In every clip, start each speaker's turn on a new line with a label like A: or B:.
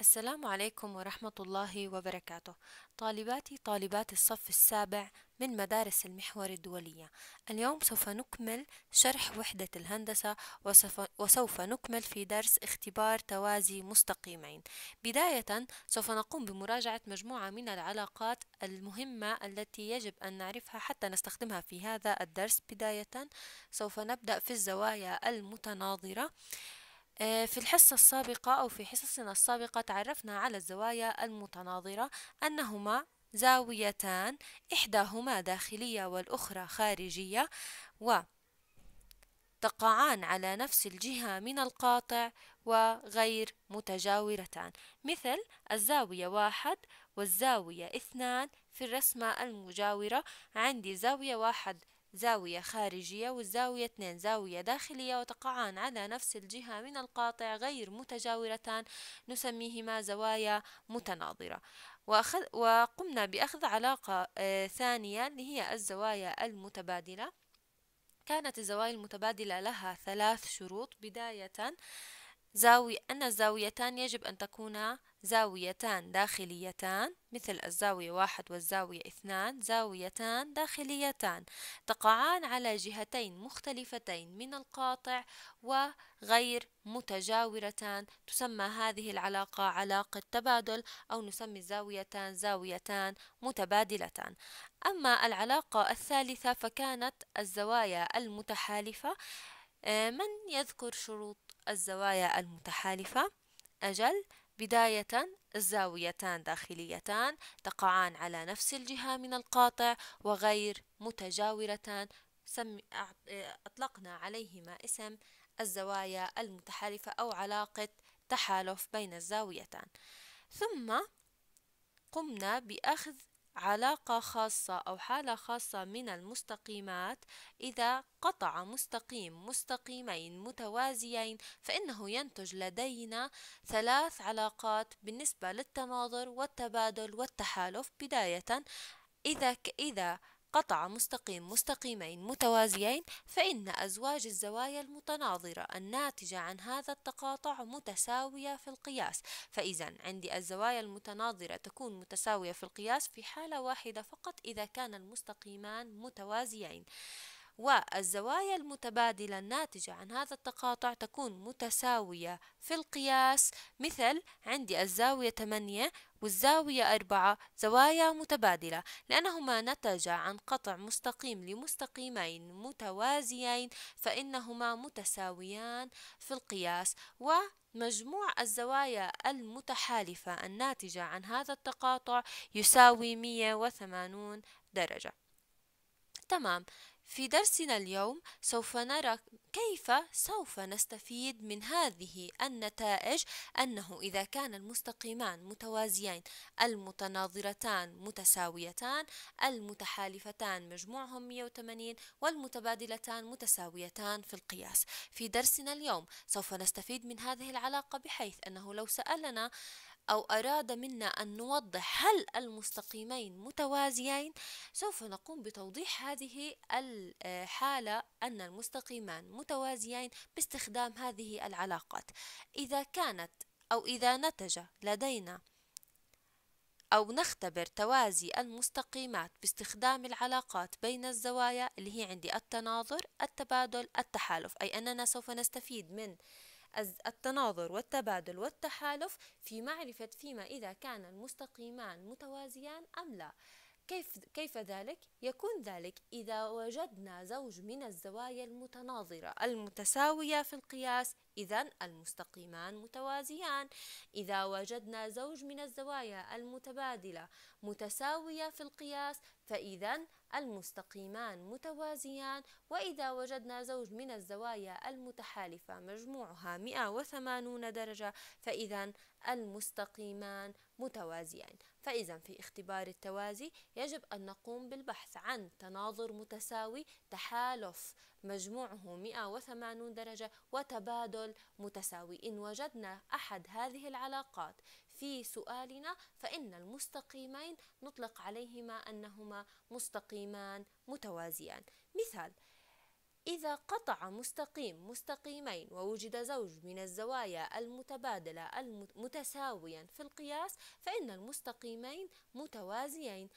A: السلام عليكم ورحمة الله وبركاته طالباتي طالبات الصف السابع من مدارس المحور الدولية اليوم سوف نكمل شرح وحدة الهندسة وسوف نكمل في درس اختبار توازي مستقيمين بداية سوف نقوم بمراجعة مجموعة من العلاقات المهمة التي يجب أن نعرفها حتى نستخدمها في هذا الدرس بداية سوف نبدأ في الزوايا المتناظرة آه، في الحصة السابقة أو في حصصنا السابقة تعرفنا على الزوايا المتناظرة أنهما زاويتان إحداهما داخلية والأخرى خارجية وتقعان على نفس الجهة من القاطع وغير متجاورتان مثل الزاوية واحد والزاوية اثنان في الرسمة المجاورة عندي زاوية واحد زاوية خارجية والزاوية 2 زاوية داخلية وتقعان على نفس الجهة من القاطع غير متجاورتان نسميهما زوايا متناظرة وأخذ وقمنا بأخذ علاقة آه، ثانية اللي هي الزوايا المتبادلة كانت الزوايا المتبادلة لها ثلاث شروط بداية زاوية أن الزاويتان يجب أن تكونا زاويتان داخليتان مثل الزاوية واحد والزاوية اثنان زاويتان داخليتان تقعان على جهتين مختلفتين من القاطع وغير متجاورتان تسمى هذه العلاقة علاقة تبادل أو نسمي الزاويتان زاويتان متبادلتان أما العلاقة الثالثة فكانت الزوايا المتحالفة آه، من يذكر شروط الزوايا المتحالفة أجل بداية الزاويتان داخليتان تقعان على نفس الجهة من القاطع وغير متجاورتان أطلقنا عليهما اسم الزوايا المتحالفة أو علاقة تحالف بين الزاويتان ثم قمنا بأخذ علاقة خاصة أو حالة خاصة من المستقيمات إذا قطع مستقيم مستقيمين متوازيين فإنه ينتج لدينا ثلاث علاقات بالنسبة للتناظر والتبادل والتحالف بداية إذا إذا قطع مستقيم مستقيمين متوازيين فإن أزواج الزوايا المتناظرة الناتجة عن هذا التقاطع متساوية في القياس فإذا عندي الزوايا المتناظرة تكون متساوية في القياس في حالة واحدة فقط إذا كان المستقيمان متوازيين والزوايا المتبادلة الناتجة عن هذا التقاطع تكون متساوية في القياس مثل عندي الزاوية 8 والزاوية 4 زوايا متبادلة لأنهما نتجا عن قطع مستقيم لمستقيمين متوازيين فإنهما متساويان في القياس و مجموع الزوايا المتحالفة الناتجة عن هذا التقاطع يساوي 180 درجة تمام في درسنا اليوم سوف نرى كيف سوف نستفيد من هذه النتائج أنه إذا كان المستقيمان متوازيين المتناظرتان متساويتان المتحالفتان مجموعهم 180 والمتبادلتان متساويتان في القياس في درسنا اليوم سوف نستفيد من هذه العلاقة بحيث أنه لو سألنا أو أراد منا أن نوضح هل المستقيمين متوازيين سوف نقوم بتوضيح هذه الحالة آه، أن المستقيمان متوازيين باستخدام هذه العلاقات إذا كانت أو إذا نتج لدينا أو نختبر توازي المستقيمات باستخدام العلاقات بين الزوايا اللي هي عندي التناظر التبادل التحالف أي أننا سوف نستفيد من التناظر والتبادل والتحالف في معرفة فيما إذا كان المستقيمان متوازيان أم لا كيف كيف ذلك؟ يكون ذلك إذا وجدنا زوج من الزوايا المتناظرة المتساوية في القياس إذا المستقيمان متوازيان إذا وجدنا زوج من الزوايا المتبادلة متساوية في القياس فإذا المستقيمان متوازيان وإذا وجدنا زوج من الزوايا المتحالفة مجموعها 180 درجة فإذا المستقيمان متوازيان فإذا في اختبار التوازي يجب أن نقوم بالبحث عن تناظر متساوي تحالف مجموعه 180 درجة وتبادل متساوي إن وجدنا أحد هذه العلاقات في سؤالنا فإن المستقيمين نطلق عليهما أنهما مستقيمان متوازيان مثال إذا قطع مستقيم مستقيمين ووجد زوج من الزوايا المتبادلة المتساويا في القياس فإن المستقيمين متوازيين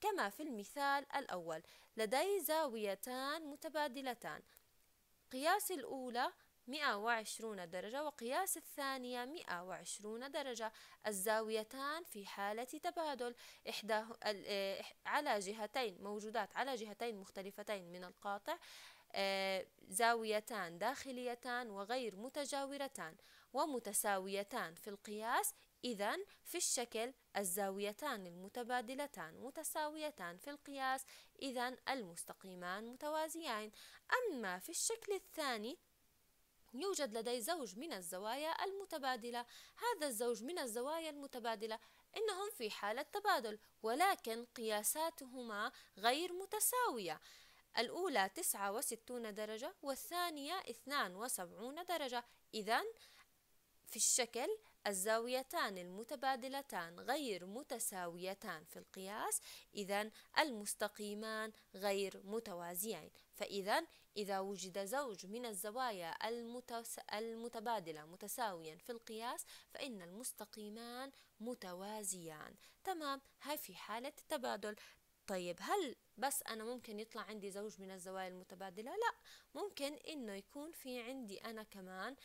A: كما في المثال الأول لدي زاويتان متبادلتان قياس الأولى 120 درجة وقياس الثانية 120 درجة الزاويتان في حالة تبادل إحدى آه، على جهتين موجودات على جهتين مختلفتين من القاطع آه، زاويتان داخليتان وغير متجاورتان ومتساويتان في القياس إذا في الشكل الزاويتان المتبادلتان متساويتان في القياس إذا المستقيمان متوازيان أما في الشكل الثاني يوجد لدي زوج من الزوايا المتبادلة هذا الزوج من الزوايا المتبادلة إنهم في حالة تبادل ولكن قياساتهما غير متساوية الأولى 69 درجة والثانية 72 درجة إذا في الشكل الزاويتان المتبادلتان غير متساويتان في القياس إذا المستقيمان غير متوازيين فإذا إذا وجد زوج من الزوايا المتس... المتبادلة متساويا في القياس فإن المستقيمان متوازيان تمام هاي في حالة التبادل طيب هل بس أنا ممكن يطلع عندي زوج من الزوايا المتبادلة؟ لا ممكن إنه يكون في عندي أنا كمان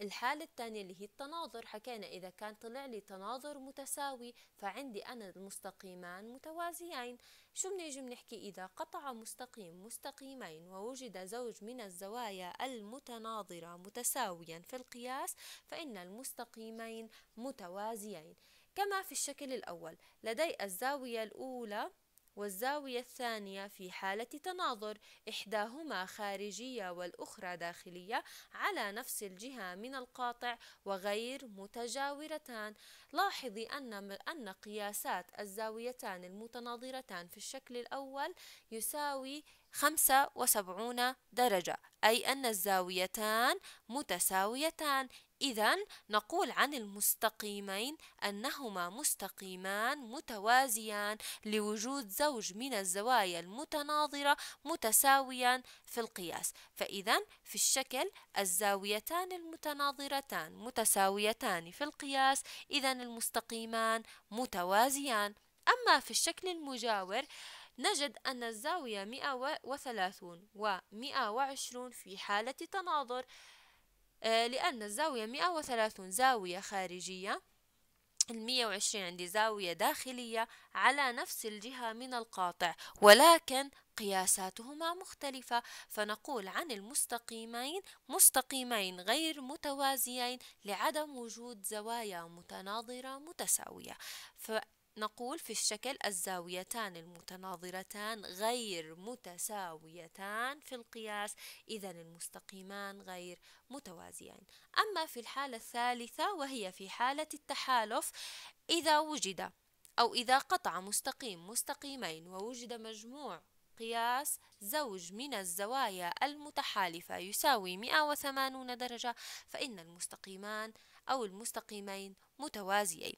A: الحالة الثانية اللي هي التناظر حكينا إذا كان طلع لي تناظر متساوي فعندي أنا المستقيمان متوازيين شو بنيجي بنحكي إذا قطع مستقيم مستقيمين ووجد زوج من الزوايا المتناظرة متساويا في القياس فإن المستقيمين متوازيين كما في الشكل الأول لدي الزاوية الأولى والزاوية الثانية في حالة تناظر إحداهما خارجية والأخرى داخلية على نفس الجهة من القاطع وغير متجاورتان لاحظي أن, أن قياسات الزاويتان المتناظرتان في الشكل الأول يساوي 75 درجة أي أن الزاويتان متساويتان إذا نقول عن المستقيمين أنهما مستقيمان متوازيان لوجود زوج من الزوايا المتناظرة متساويا في القياس فإذا في الشكل الزاويتان المتناظرتان متساويتان في القياس إذا المستقيمان متوازيان أما في الشكل المجاور نجد أن الزاوية 130 و 120 في حالة تناظر آه، لأن الزاوية 130 زاوية خارجية المية وعشرين عندي زاوية داخلية على نفس الجهة من القاطع ولكن قياساتهما مختلفة فنقول عن المستقيمين مستقيمين غير متوازيين لعدم وجود زوايا متناظرة متساوية نقول في الشكل الزاويتان المتناظرتان غير متساويتان في القياس إذا المستقيمان غير متوازيان أما في الحالة الثالثة وهي في حالة التحالف إذا وجد أو إذا قطع مستقيم مستقيمين ووجد مجموع قياس زوج من الزوايا المتحالفة يساوي 180 درجة فإن المستقيمان أو المستقيمين متوازيين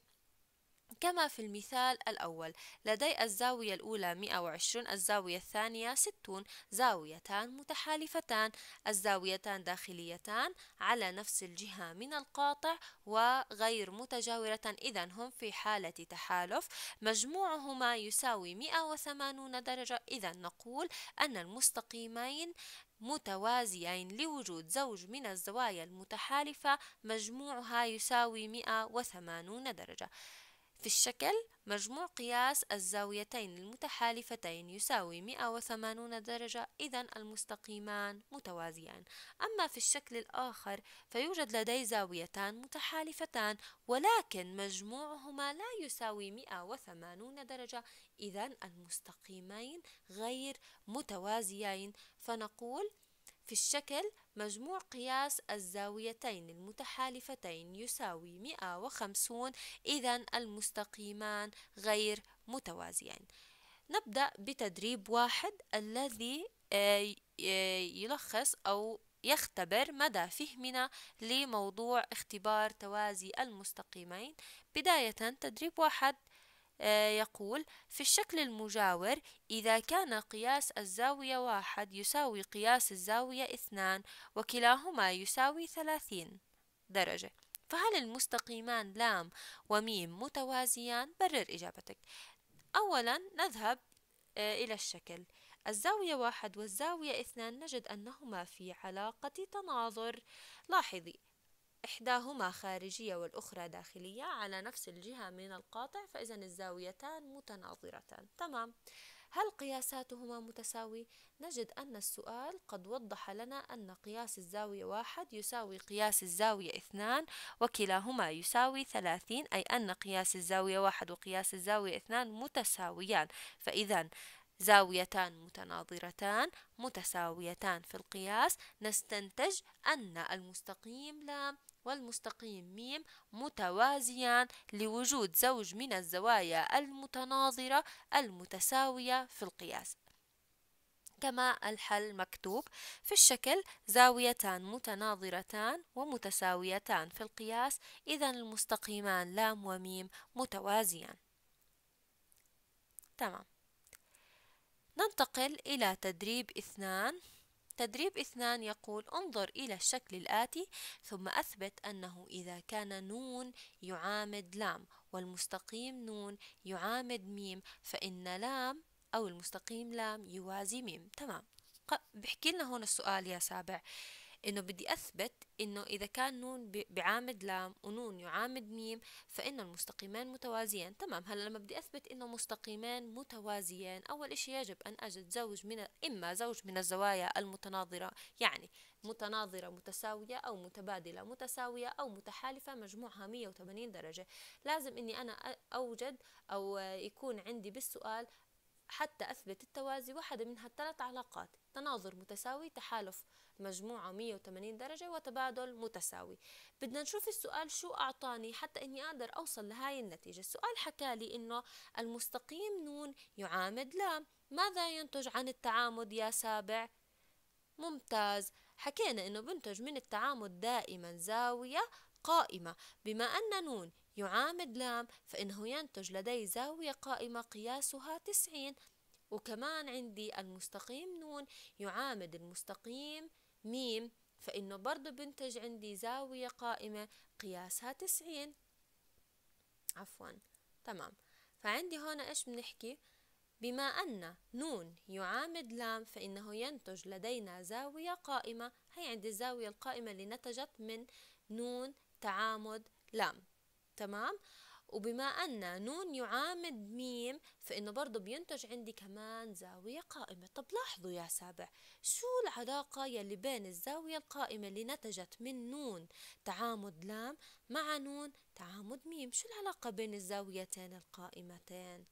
A: كما في المثال الأول لدي الزاوية الأولى 120 الزاوية الثانية 60 زاويتان متحالفتان الزاويتان داخليتان على نفس الجهة من القاطع وغير متجاورة إذا هم في حالة تحالف مجموعهما يساوي 180 درجة إذا نقول أن المستقيمين متوازيين لوجود زوج من الزوايا المتحالفة مجموعها يساوي 180 درجة في الشكل مجموع قياس الزاويتين المتحالفتين يساوي 180 درجة إذا المستقيمان متوازيان أما في الشكل الآخر فيوجد لدي زاويتان متحالفتان ولكن مجموعهما لا يساوي 180 درجة إذا المستقيمين غير متوازيين فنقول في الشكل مجموع قياس الزاويتين المتحالفتين يساوي 150 إذا المستقيمان غير متوازيين نبدأ بتدريب واحد الذي آه، آه، يلخص أو يختبر مدى فهمنا لموضوع اختبار توازي المستقيمين بداية تدريب واحد آه، يقول في الشكل المجاور إذا كان قياس الزاوية واحد يساوي قياس الزاوية اثنان وكلاهما يساوي ثلاثين درجة فهل المستقيمان لام وميم متوازيان؟ برر إجابتك أولا نذهب آه، إلى الشكل الزاوية واحد والزاوية اثنان نجد أنهما في علاقة تناظر لاحظي إحداهما خارجية والأخرى داخلية على نفس الجهة من القاطع فإذا الزاويتان متناظرتان تمام هل قياساتهما متساوي؟ نجد أن السؤال قد وضح لنا أن قياس الزاوية واحد يساوي قياس الزاوية اثنان وكلاهما يساوي ثلاثين أي أن قياس الزاوية واحد وقياس الزاوية اثنان متساويان فإذا زاويتان متناظرتان متساويتان في القياس نستنتج أن المستقيم لام والمستقيم ميم متوازيان لوجود زوج من الزوايا المتناظرة المتساوية في القياس كما الحل مكتوب في الشكل زاويتان متناظرتان ومتساويتان في القياس إذا المستقيمان لام وميم متوازيان تمام ننتقل إلى تدريب اثنان تدريب اثنان يقول انظر إلى الشكل الآتي ثم أثبت أنه إذا كان نون يعامد لام والمستقيم نون يعامد ميم فإن لام أو المستقيم لام يوازي ميم تمام بحكي لنا هون السؤال يا سابع إنه بدي أثبت إنه إذا كان نون بعامد لام ونون يعامد ميم فإن المستقيمان متوازيان تمام هلا لما بدي أثبت إنه مستقيمان متوازيان أول إشي يجب أن أجد زوج من إما زوج من الزوايا المتناظرة يعني متناظرة متساوية أو متبادلة متساوية أو متحالفة مجموعها 180 درجة لازم إني أنا أوجد أو يكون عندي بالسؤال حتى أثبت التوازي واحدة من هالثلاث علاقات تناظر متساوي تحالف مجموعة 180 درجة وتبادل متساوي بدنا نشوف السؤال شو أعطاني حتى أني أقدر أوصل لهاي النتيجة السؤال حكى لي أنه المستقيم نون يعامد لام ماذا ينتج عن التعامد يا سابع؟ ممتاز حكينا أنه بنتج من التعامد دائما زاوية قائمة بما أن نون يعامد لام فإنه ينتج لدي زاوية قائمة قياسها 90 وكمان عندي المستقيم نون يعامد المستقيم ميم فإنه برضو بنتج عندي زاوية قائمة قياسها تسعين عفوا تمام فعندي هنا إيش بنحكي بما أن نون يعامد لام فإنه ينتج لدينا زاوية قائمة هي عندي الزاوية القائمة اللي نتجت من نون تعامد لام تمام وبما أن نون يعامد ميم فإنه برضو بينتج عندي كمان زاوية قائمة طب لاحظوا يا سابع شو العلاقة يلي بين الزاوية القائمة اللي نتجت من نون تعامد لام مع نون تعامد ميم شو العلاقة بين الزاويتين القائمتين؟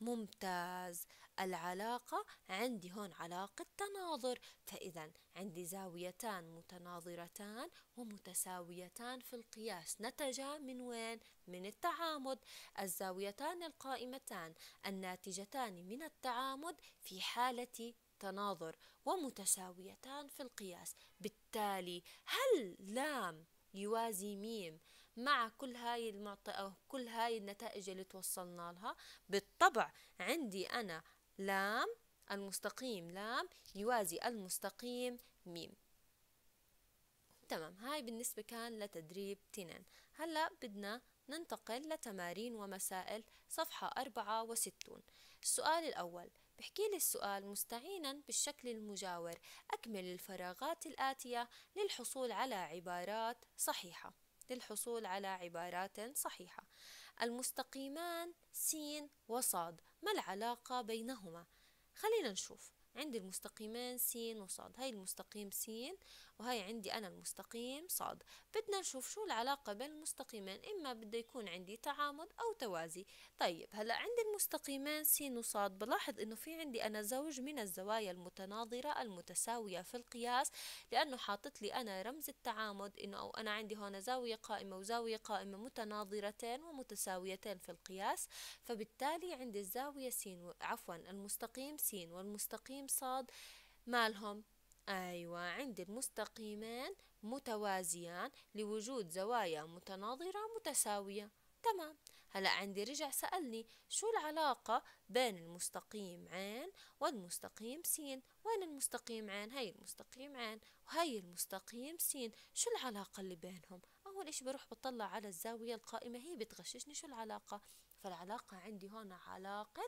A: ممتاز العلاقة عندي هون علاقة تناظر فإذا عندي زاويتان متناظرتان ومتساويتان في القياس نتجا من وين؟ من التعامد الزاويتان القائمتان الناتجتان من التعامد في حالة تناظر ومتساويتان في القياس بالتالي هل لام يوازي ميم مع كل هاي المعطى أو كل هاي النتائج اللي توصلنا لها بالطبع عندي أنا لام المستقيم لام يوازي المستقيم ميم تمام هاي بالنسبة كان لتدريب تنين هلأ بدنا ننتقل لتمارين ومسائل صفحة أربعة وستون السؤال الأول بحكي لي السؤال مستعينا بالشكل المجاور أكمل الفراغات الآتية للحصول على عبارات صحيحة للحصول على عبارات صحيحة المستقيمان س وصاد ما العلاقة بينهما خلينا نشوف عندي المستقيمان س وصاد هاي المستقيم س وهي عندي أنا المستقيم صاد بدنا نشوف شو العلاقة بين المستقيمين إما بده يكون عندي تعامد أو توازي طيب هلأ عند المستقيمين سين وصاد بلاحظ إنه في عندي أنا زوج من الزوايا المتناظرة المتساوية في القياس لأنه حاطط لي أنا رمز التعامد إنه أو أنا عندي هون زاوية قائمة وزاوية قائمة متناظرتين ومتساويتين في القياس فبالتالي عندي الزاوية سين عفوا المستقيم سين والمستقيم صاد مالهم أيوة عندي مستقيمان متوازيان لوجود زوايا متناظرة متساوية تمام هلأ عندي رجع سألني شو العلاقة بين المستقيم عين والمستقيم س وين المستقيم عين هاي المستقيم عين وهاي المستقيم س شو العلاقة اللي بينهم أول إشي بروح بطلع على الزاوية القائمة هي بتغششني شو العلاقة فالعلاقة عندي هون علاقة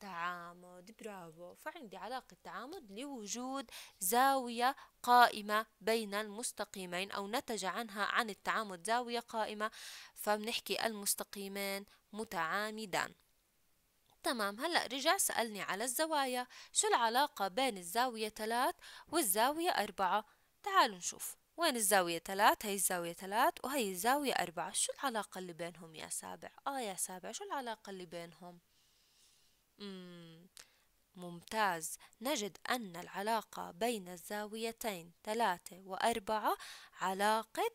A: تعامد برافو فعندي علاقة تعامد لوجود زاوية قائمة بين المستقيمين أو نتج عنها عن التعامد زاوية قائمة فبنحكي المستقيمين متعامدان تمام هلأ رجع سألني على الزوايا شو العلاقة بين الزاوية 3 والزاوية 4 تعالوا نشوف وين الزاوية 3 هي الزاوية 3 وهي الزاوية 4 شو العلاقة اللي بينهم يا سابع آه يا سابع شو العلاقة اللي بينهم ممتاز نجد أن العلاقة بين الزاويتين ثلاثة وأربعة علاقة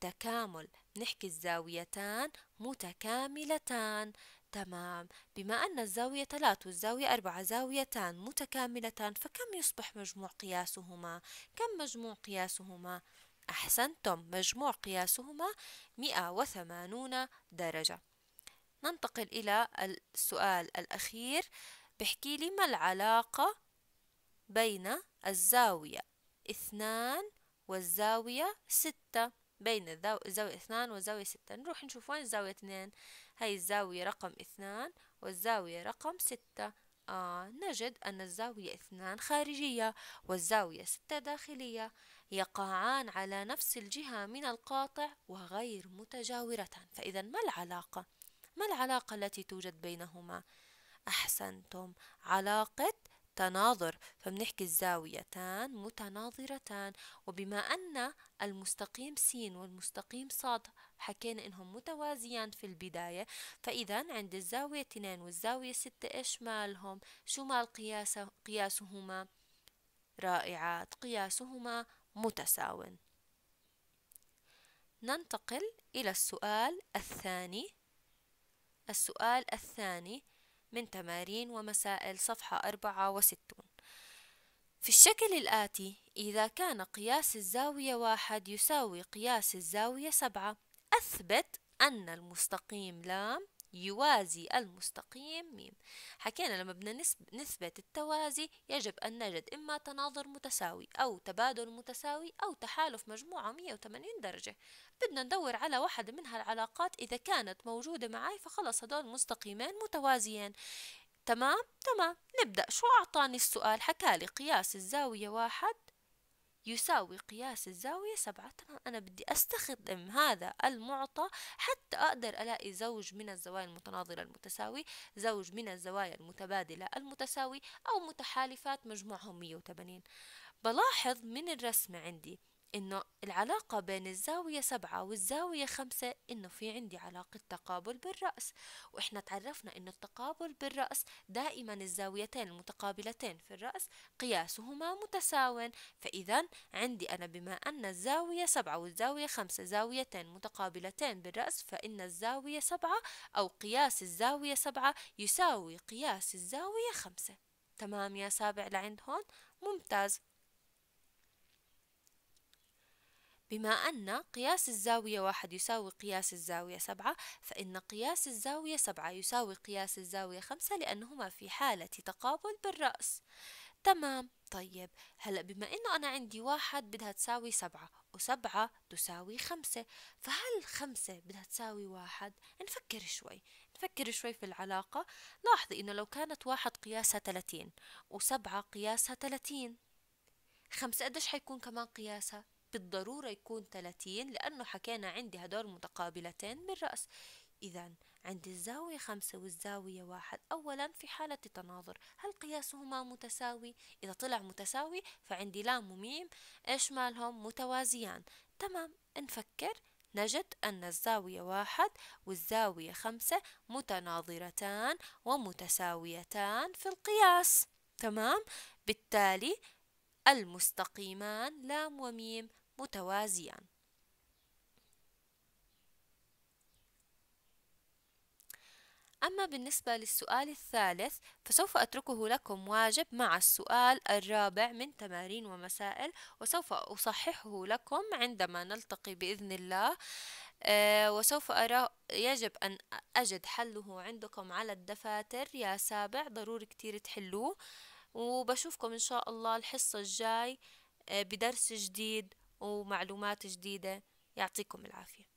A: تكامل نحكي الزاويتان متكاملتان تمام بما أن الزاوية ثلاثة والزاوية أربعة زاويتان متكاملتان فكم يصبح مجموع قياسهما؟ كم مجموع قياسهما؟ أحسنتم مجموع قياسهما 180 درجة ننتقل إلى السؤال الأخير بحكي لي ما العلاقة بين الزاوية اثنان والزاوية ستة بين الزاوية اثنان والزاوية ستة نروح نشوف وين الزاوية اثنين هاي الزاوية رقم اثنان والزاوية رقم ستة آه نجد أن الزاوية اثنان خارجية والزاوية ستة داخلية يقعان على نفس الجهة من القاطع وغير متجاورتان فإذا ما العلاقة؟ ما العلاقة التي توجد بينهما أحسنتم علاقة تناظر فبنحكي الزاويتان متناظرتان وبما أن المستقيم س والمستقيم ص حكينا إنهم متوازيان في البداية فإذا عند الزاوية 2 والزاوية 6 إيش مالهم شو مال قياسه قياسهما رائعات قياسهما متساو ننتقل إلى السؤال الثاني السؤال الثاني من تمارين ومسائل صفحة 64 في الشكل الآتي إذا كان قياس الزاوية واحد يساوي قياس الزاوية سبعة أثبت أن المستقيم لام يوازي المستقيم م حكينا لما بدنا نثبت التوازي يجب أن نجد إما تناظر متساوي أو تبادل متساوي أو تحالف مجموعة 180 درجة بدنا ندور على واحد من هالعلاقات إذا كانت موجودة معي فخلص هدول مستقيمين متوازيين تمام تمام نبدأ شو أعطاني السؤال حكالي قياس الزاوية واحد يساوي قياس الزاوية سبعة تمام أنا بدي أستخدم هذا المعطى حتى أقدر ألاقي زوج من الزوايا المتناظرة المتساوي زوج من الزوايا المتبادلة المتساوي أو متحالفات مجموعهم 180 بلاحظ من الرسمة عندي إنه العلاقة بين الزاوية سبعة والزاوية خمسة إنه في عندي علاقة تقابل بالرأس وإحنا تعرفنا إنه التقابل بالرأس دائما الزاويتين المتقابلتين في الرأس قياسهما متساو فإذا عندي أنا بما أن الزاوية سبعة والزاوية خمسة زاويتين متقابلتين بالرأس فإن الزاوية سبعة أو قياس الزاوية سبعة يساوي قياس الزاوية خمسة تمام يا سابع لعند هون ممتاز بما أن قياس الزاوية واحد يساوي قياس الزاوية سبعة فإن قياس الزاوية سبعة يساوي قياس الزاوية خمسة لأنهما في حالة تقابل بالرأس تمام طيب هلأ بما إنه أنا عندي واحد بدها تساوي سبعة وسبعة تساوي خمسة فهل خمسة بدها تساوي واحد؟ نفكر شوي نفكر شوي في العلاقة لاحظي إنه لو كانت واحد قياسها 30 وسبعة قياسها 30 خمسة قديش حيكون كمان قياسها؟ بالضرورة يكون 30 لأنه حكينا عندي هدول متقابلتين بالرأس إذا عندي الزاوية خمسة والزاوية واحد أولا في حالة تناظر هل قياسهما متساوي؟ إذا طلع متساوي فعندي لام وميم إيش مالهم متوازيان تمام نفكر نجد أن الزاوية واحد والزاوية خمسة متناظرتان ومتساويتان في القياس تمام بالتالي المستقيمان لام وميم متوازيان أما بالنسبة للسؤال الثالث فسوف أتركه لكم واجب مع السؤال الرابع من تمارين ومسائل وسوف أصححه لكم عندما نلتقي بإذن الله آه، وسوف أرى يجب أن أجد حله عندكم على الدفاتر يا سابع ضروري كتير تحلوه وبشوفكم إن شاء الله الحصة الجاي آه، بدرس جديد ومعلومات جديدة يعطيكم العافية